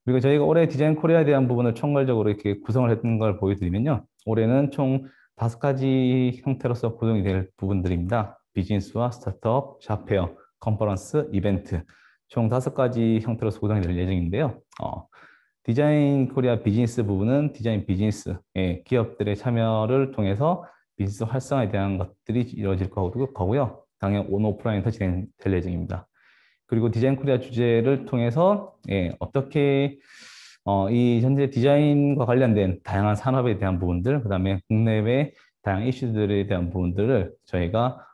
그리고 저희가 올해 디자인 코리아에 대한 부분을 총괄적으로 이렇게 구성을 했던 걸 보여드리면요. 올해는 총 다섯 가지 형태로서 구성이 될 부분들입니다. 비즈니스와 스타트업, 샵페어, 컨퍼런스, 이벤트 총 다섯 가지 형태로서 구성이 될 예정인데요. 어, 디자인 코리아 비즈니스 부분은 디자인 비즈니스 예, 기업들의 참여를 통해서 비즈니스 활성화에 대한 것들이 이루어질 거고요. 당연 온 오프라인에서 진행될 예정입니다. 그리고 디자인 코리아 주제를 통해서 예, 어떻게 어, 이 현재 디자인과 관련된 다양한 산업에 대한 부분들, 그다음에 국내외 다양한 이슈들에 대한 부분들을 저희가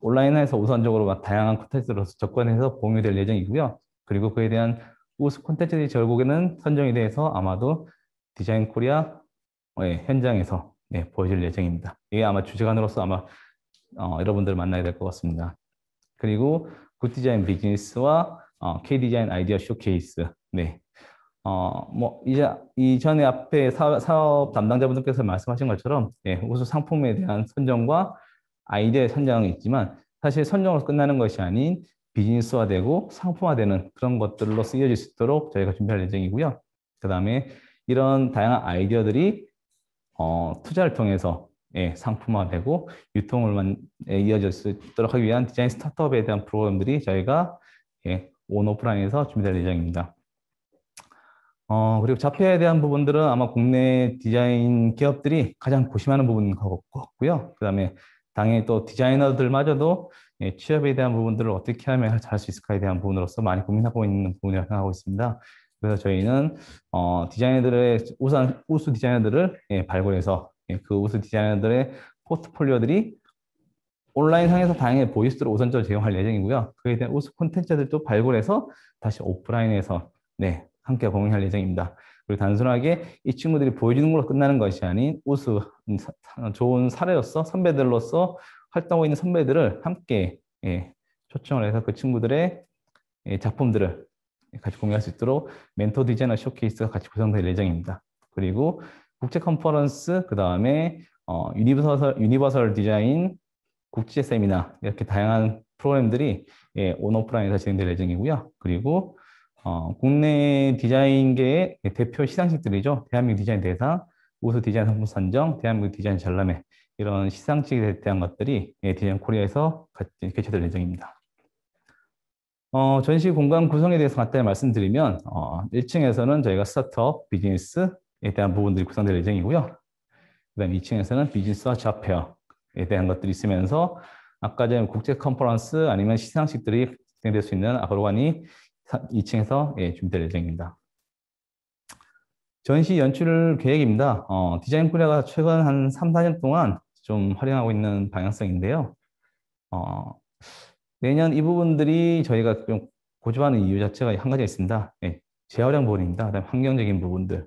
온라인에서 우선적으로 다양한 콘텐츠로 접근해서 공유될 예정이고요. 그리고 그에 대한 우수 콘텐츠들이 결국에는 선정이 돼서 아마도 디자인 코리아 예, 현장에서 네, 보여질 예정입니다. 이게 아마 주제관으로서 아마 어, 여러분들 을 만나게 될 것 같습니다. 그리고 굿디자인 비즈니스와 어, K디자인 아이디어 쇼케이스. 네. 어, 뭐 이제 이전에 앞에 사업, 담당자분들께서 말씀하신 것처럼 예, 우수 상품에 대한 선정과 아이디어의 선정이 있지만 사실 선정으로 끝나는 것이 아닌 비즈니스화되고 상품화되는 그런 것들로 쓰여질 수 있도록 저희가 준비할 예정이고요. 그다음에 이런 다양한 아이디어들이 어, 투자를 통해서 예, 상품화되고 유통을 예, 이어질 수 있도록 하기 위한 디자인 스타트업에 대한 프로그램들이 저희가 예, 온 오프라인에서 준비될 예정입니다. 어, 그리고 자폐에 대한 부분들은 아마 국내 디자인 기업들이 가장 고심하는 부분인 것 같고요. 그 다음에 당연히 또 디자이너들마저도 예, 취업에 대한 부분들을 어떻게 하면 잘할 수 있을까에 대한 부분으로서 많이 고민하고 있는 부분이라고 생각하고 있습니다. 그래서 저희는 어, 디자이너들의 우선 우수 디자이너들을 예, 발굴해서 예, 그 옷을 디자이너들의 포트폴리오들이 온라인상에서 다양한 보이스로 우선적으로 제공할 예정이고요. 그에 대한 우수 콘텐츠들도 발굴해서 다시 오프라인에서 네 함께 공유할 예정입니다. 그리고 단순하게 이 친구들이 보여주는 걸로 끝나는 것이 아닌 우수 음, 좋은 사례로서 선배들로서 활동하고 있는 선배들을 함께 예, 초청을 해서 그 친구들의 예, 작품들을 같이 공유할 수 있도록 멘토 디자이너 쇼케이스가 같이 구성될 예정입니다. 그리고 국제 컨퍼런스, 그 다음에 어, 유니버설, 유니버설 디자인 국제 세미나 이렇게 다양한 프로그램들이 예, 온오프라인에서 진행될 예정이고요. 그리고 어, 국내 디자인계의 대표 시상식들이죠. 대한민국 디자인 대상, 우수 디자인 상품 선정, 대한민국 디자인 전람회 이런 시상식에 대한 것들이 예, 디자인 코리아에서 개최될 예정입니다. 어, 전시 공간 구성에 대해서 간단히 말씀드리면 어, 1층에서는 저희가 스타트업, 비즈니스, 에 대한 부분들이 구성될 예정이고요. 그다음 2층에서는 비즈니스와 자폐어에 대한 것들이 있으면서 아까 전 국제 컨퍼런스 아니면 시상식들이 진행될 수 있는 아고로관이 2층에서 예, 준비될 예정입니다. 전시 연출 계획입니다. 어, 디자인 분야가 최근 한 3, 4년 동안 좀 활용하고 있는 방향성인데요. 어, 내년 이 부분들이 저희가 좀 고집하는 이유 자체가 한 가지가 있습니다. 예, 재활용부분입니다 그다음 환경적인 부분들.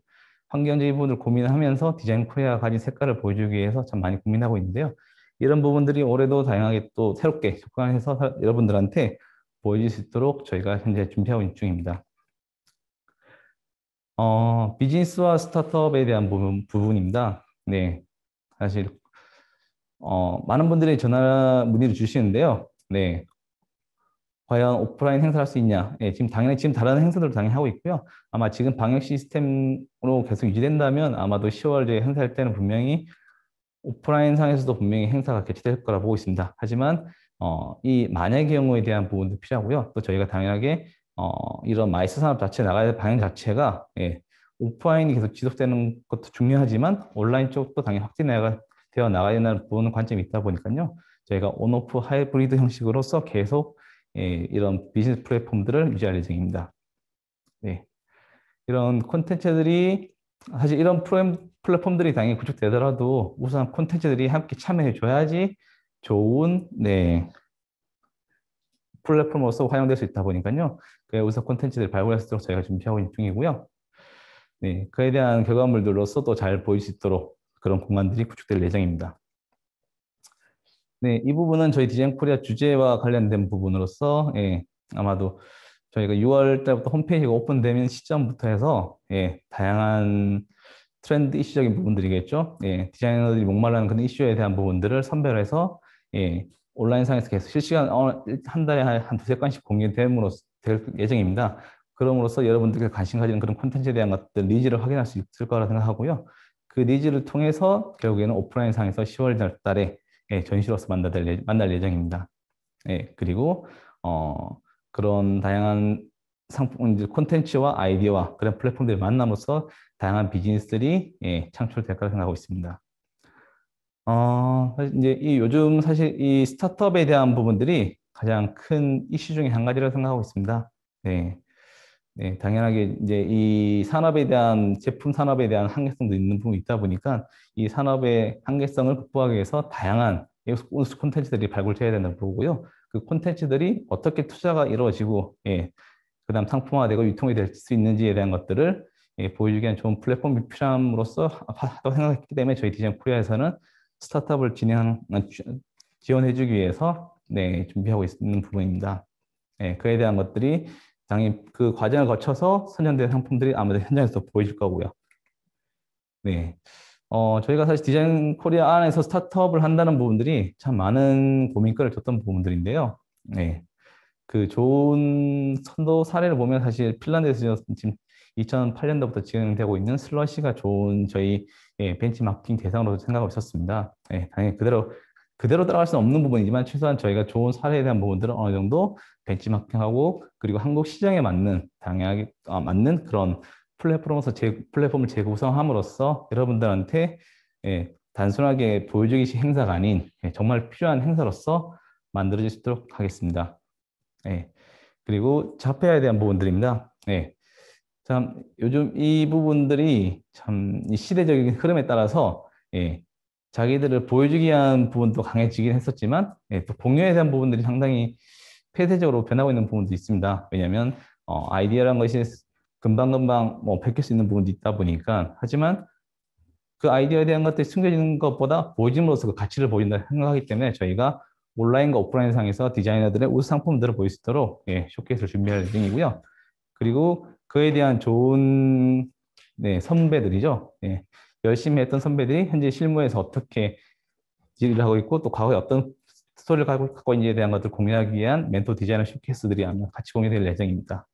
환경적인 부분을 고민하면서 디자인 코리아가 가진 색깔을 보여주기 위해서 참 많이 고민하고 있는데요. 이런 부분들이 올해도 다양하게 또 새롭게 접근해서 여러분들한테 보여줄 수 있도록 저희가 현재 준비하고 있는 중입니다. 어, 비즈니스와 스타트업에 대한 부분, 부분입니다. 네, 사실 어, 많은 분들이 전화 문의를 주시는데요. 네, 과연 오프라인 행사를 할수 있냐? 예, 지금 당연히 지금 다른 행사들도 당연히 하고 있고요. 아마 지금 방역 시스템으로 계속 유지된다면 아마도 10월 에 행사할 때는 분명히 오프라인 상에서도 분명히 행사가 개최될 거라 보고 있습니다. 하지만 어, 이 만약의 경우에 대한 부분도 필요하고요. 또 저희가 당연하게 어, 이런 마이스 산업 자체 나가야 될 방향 자체가 예, 오프라인이 계속 지속되는 것도 중요하지만 온라인 쪽도 당연히 확대되어 나가야 되는 부분은 관점이 있다 보니까요. 저희가 온오프 하이브리드 형식으로서 계속 예, 이런 비즈니스 플랫폼들을 유지할 예정입니다. 네. 이런 콘텐츠들이 사실 이런 플랫폼들이 당연히 구축되더라도 우선 콘텐츠들이 함께 참여해 줘야지 좋은 네, 플랫폼으로서 활용될 수 있다 보니까요. 우선 콘텐츠를 발굴할 도록 저희가 준비하고 있는 중이고요. 네, 그에 대한 결과물들로서 또 잘 보일 수 있도록 그런 공간들이 구축될 예정입니다. 네, 이 부분은 저희 디자인 코리아 주제와 관련된 부분으로서 예, 아마도 저희가 6월 달부터 홈페이지가 오픈되는 시점부터 해서 예, 다양한 트렌드 이슈적인 부분들이겠죠. 예, 디자이너들이 목말라는 그런 이슈에 대한 부분들을 선별해서 예, 온라인상에서 계속 실시간 어, 한 달에 한 두세 건씩 공개됨으로될 예정입니다. 그럼으로써 여러분들께서 관심 가지는 그런 콘텐츠에 대한 것들 니즈를 확인할 수 있을 거라 생각하고요. 그 니즈를 통해서 결국에는 오프라인상에서 10월 달에 예, 전시로서 만나될 예, 만날 예정입니다. 예, 그리고 어, 그런 다양한 상품, 콘텐츠와 아이디어와 그런 플랫폼들이 만남으로써 다양한 비즈니스들이 예, 창출될 거라 생각하고 있습니다. 어, 이제 이 요즘 사실 이 스타트업에 대한 부분들이 가장 큰 이슈 중에 한 가지라고 생각하고 있습니다. 네. 네, 당연하게 이제 이 산업에 대한 제품 산업에 대한 한계성도 있는 부분이 있다 보니까 이 산업의 한계성을 극복하기 위해서 다양한 온스 콘텐츠들이 발굴돼야 된다고 보고요. 그 콘텐츠들이 어떻게 투자가 이루어지고 예, 그다음 상품화되고 유통이 될 수 있는지에 대한 것들을 예, 보여주기 위한 좋은 플랫폼이 필요함으로써 하다고 생각했기 때문에 저희 디자인 코리아에서는 스타트업을 진행 아, 지원해주기 위해서 네, 준비하고 있는 부분입니다. 예, 그에 대한 것들이 당연그 과정을 거쳐서 선정된 상품들이 아무래도 현장에서 보이실 거고요. 네. 어, 저희가 사실 디자인 코리아 안에서 스타트업을 한다는 부분들이 참 많은 고민거리를 줬던 부분들인데요. 네. 그 좋은 선도 사례를 보면 사실 핀란드에서 지금 2008년도부터 진행되고 있는 슬러시가 좋은 저희 예, 벤치마킹 대상으로 생각하고 있었습니다. 예, 당연히 그대로 그대로 따라갈 수는 없는 부분이지만 최소한 저희가 좋은 사례에 대한 부분들은 어느 정도 벤치마킹하고 그리고 한국 시장에 맞는 당연하게 아, 맞는 그런 플랫폼에서 제, 플랫폼을 재구성함으로써 여러분들한테 예, 단순하게 보여주기식 행사가 아닌 예, 정말 필요한 행사로서 만들어질 수 있도록 하겠습니다. 예. 그리고 자폐아에 대한 부분들입니다. 예. 참 요즘 이 부분들이 참 시대적인 흐름에 따라서 예, 자기들을 보여주기 위한 부분도 강해지긴 했었지만 예, 또 공유에 대한 부분들이 상당히 폐쇄적으로 변하고 있는 부분도 있습니다. 왜냐하면 어, 아이디어라는 것이 금방금방 뭐 베낄 수 있는 부분도 있다 보니까 하지만 그 아이디어에 대한 것들이 숨겨지는 것보다 보여짐으로써 그 가치를 보인다 생각하기 때문에 저희가 온라인과 오프라인 상에서 디자이너들의 우수 상품들을 보일 수 있도록 예, 쇼케이스를 준비할 예정이고요. 그리고 그에 대한 좋은 네, 선배들이죠. 예, 열심히 했던 선배들이 현재 실무에서 어떻게 일을 하고 있고 또 과거에 어떤 스토리를 갖고 있는지에 대한 것들을 공유하기 위한 멘토 디자이너 쇼케이스들이 아마 같이 공유될 예정입니다.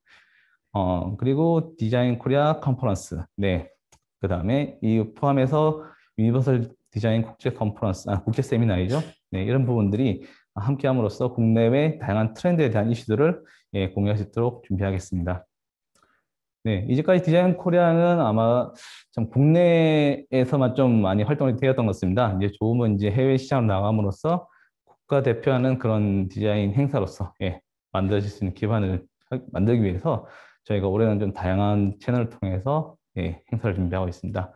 어, 그리고 디자인 코리아 컨퍼런스. 네. 그 다음에 이 포함해서 유니버설 디자인 국제 컨퍼런스, 아, 국제 세미나이죠. 네. 이런 부분들이 함께 함으로써 국내외 다양한 트렌드에 대한 이슈들을 예, 공유할 수 있도록 준비하겠습니다. 네, 이제까지 디자인 코리아는 아마 참 국내에서만 좀 많이 활동이 되었던 것 같습니다. 이제 조금은 이제 해외 시장으로 나감으로써 국가 대표하는 그런 디자인 행사로서 예, 만들어질 수 있는 기반을 만들기 위해서 저희가 올해는 좀 다양한 채널을 통해서 예, 행사를 준비하고 있습니다.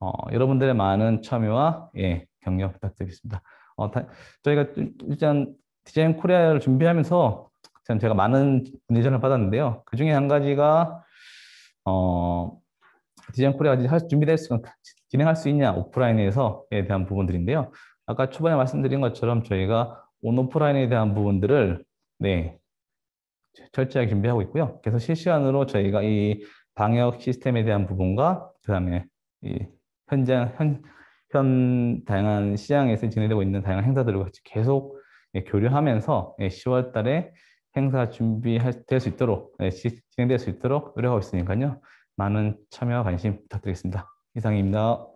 어, 여러분들의 많은 참여와 예, 격려 부탁드리겠습니다. 어, 다, 저희가 일단 디자인 코리아를 준비하면서 참 제가 많은 문의전을 받았는데요. 그 중에 한 가지가 어, 디자인 코리아가 준비될 수, 진행할 수 있냐 오프라인에서에 대한 부분들인데요. 아까 초반에 말씀드린 것처럼 저희가 온오프라인에 대한 부분들을 네 철저하게 준비하고 있고요. 그래서 실시간으로 저희가 이 방역 시스템에 대한 부분과 그다음에 이 현장 현, 현 다양한 시장에서 진행되고 있는 다양한 행사들을 같이 계속 예, 교류하면서 예, 10월 달에 행사 준비될 수 있도록 네, 진행될 수 있도록 노력하고 있으니까요. 많은 참여와 관심 부탁드리겠습니다. 이상입니다.